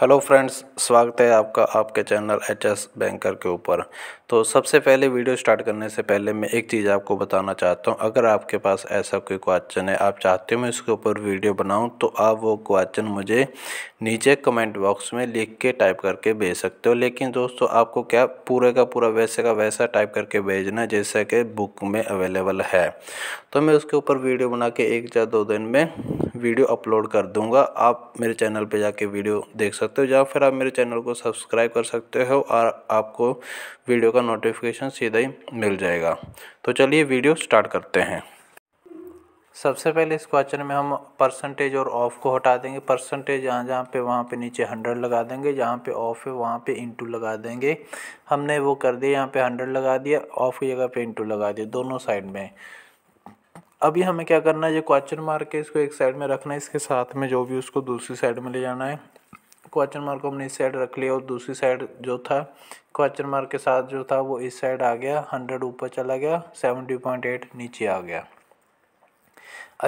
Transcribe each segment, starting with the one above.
hello friends स्वागत है आपका आपके चैनल एच एस बैंकर के ऊपर तो सबसे पहले वीडियो स्टार्ट करने से पहले मैं एक चीज़ आपको बताना चाहता हूं अगर आपके पास ऐसा कोई क्वेश्चन है आप चाहते हो मैं इसके ऊपर वीडियो बनाऊं तो आप वो क्वेश्चन मुझे नीचे कमेंट बॉक्स में लिख के टाइप करके भेज सकते हो लेकिन दोस्तों आपको क्या पूरे का पूरा वैसे का वैसा टाइप करके भेजना जैसा कि बुक में अवेलेबल है तो मैं उसके ऊपर वीडियो बना के एक या दो दिन में वीडियो अपलोड कर दूंगा आप मेरे चैनल पे जाके वीडियो देख सकते हो या फिर आप मेरे चैनल को सब्सक्राइब कर सकते हो और आपको वीडियो का नोटिफिकेशन सीधा ही मिल जाएगा तो चलिए वीडियो स्टार्ट करते हैं सबसे पहले इस क्वेश्चन में हम परसेंटेज और ऑफ को हटा देंगे परसेंटेज जहाँ जहाँ पे वहाँ पे नीचे हंड्रेड लगा देंगे जहाँ पे ऑफ है वहाँ पे इंटू लगा देंगे हमने वो कर दिया यहाँ पे हंड्रेड लगा दिया ऑफ की जगह पे इंटू लगा दिया दोनों साइड में अभी हमें क्या करना है ये क्वेश्चन मार्क है इसको एक साइड में रखना है इसके साथ में जो भी उसको दूसरी साइड में ले जाना है क्वेश्चन मार्क को हमने इस साइड रख लिया और दूसरी साइड जो था क्वेश्चन मार्क के साथ जो था वो इस साइड आ गया हंड्रेड ऊपर चला गया सेवेंटी पॉइंट एट नीचे आ गया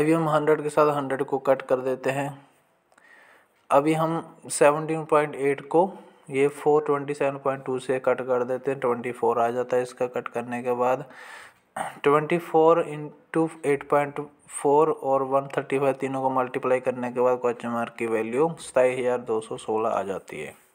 अभी हम हंड्रेड के साथ हंड्रेड को कट कर देते हैं अभी हम सेवनटीन पॉइंट एट को ये four twenty seven point two से कट कर देते हैं ट्वेंटी फोर आ जाता है इसका कट करने के बाद twenty four into eight point four और वन थर्टी फाइव तीनों को मल्टीप्लाई करने के बाद क्वेश्चन मार्क की वैल्यू सताईस हज़ार दो सौ सोलह आ जाती है